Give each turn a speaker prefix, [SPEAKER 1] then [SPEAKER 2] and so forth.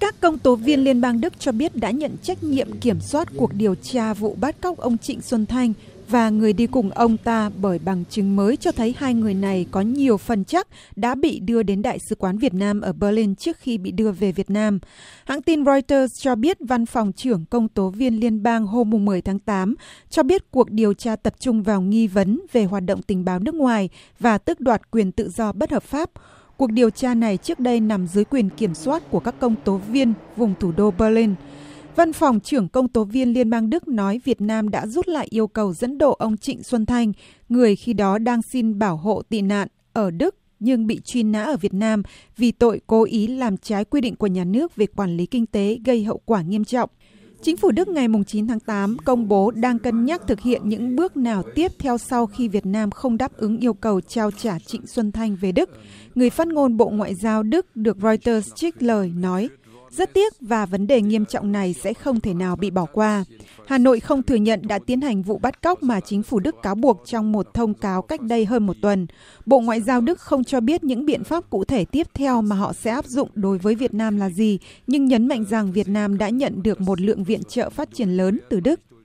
[SPEAKER 1] Các công tố viên Liên bang Đức cho biết đã nhận trách nhiệm kiểm soát cuộc điều tra vụ bắt cóc ông Trịnh Xuân Thanh và người đi cùng ông ta bởi bằng chứng mới cho thấy hai người này có nhiều phần chắc đã bị đưa đến Đại sứ quán Việt Nam ở Berlin trước khi bị đưa về Việt Nam. Hãng tin Reuters cho biết văn phòng trưởng công tố viên liên bang hôm 10 tháng 8 cho biết cuộc điều tra tập trung vào nghi vấn về hoạt động tình báo nước ngoài và tước đoạt quyền tự do bất hợp pháp. Cuộc điều tra này trước đây nằm dưới quyền kiểm soát của các công tố viên vùng thủ đô Berlin. Văn phòng trưởng công tố viên Liên bang Đức nói Việt Nam đã rút lại yêu cầu dẫn độ ông Trịnh Xuân Thanh, người khi đó đang xin bảo hộ tị nạn ở Đức nhưng bị truy nã ở Việt Nam vì tội cố ý làm trái quy định của nhà nước về quản lý kinh tế gây hậu quả nghiêm trọng. Chính phủ Đức ngày 9 tháng 8 công bố đang cân nhắc thực hiện những bước nào tiếp theo sau khi Việt Nam không đáp ứng yêu cầu trao trả Trịnh Xuân Thanh về Đức. Người phát ngôn Bộ Ngoại giao Đức được Reuters trích lời nói rất tiếc và vấn đề nghiêm trọng này sẽ không thể nào bị bỏ qua. Hà Nội không thừa nhận đã tiến hành vụ bắt cóc mà chính phủ Đức cáo buộc trong một thông cáo cách đây hơn một tuần. Bộ Ngoại giao Đức không cho biết những biện pháp cụ thể tiếp theo mà họ sẽ áp dụng đối với Việt Nam là gì, nhưng nhấn mạnh rằng Việt Nam đã nhận được một lượng viện trợ phát triển lớn từ Đức.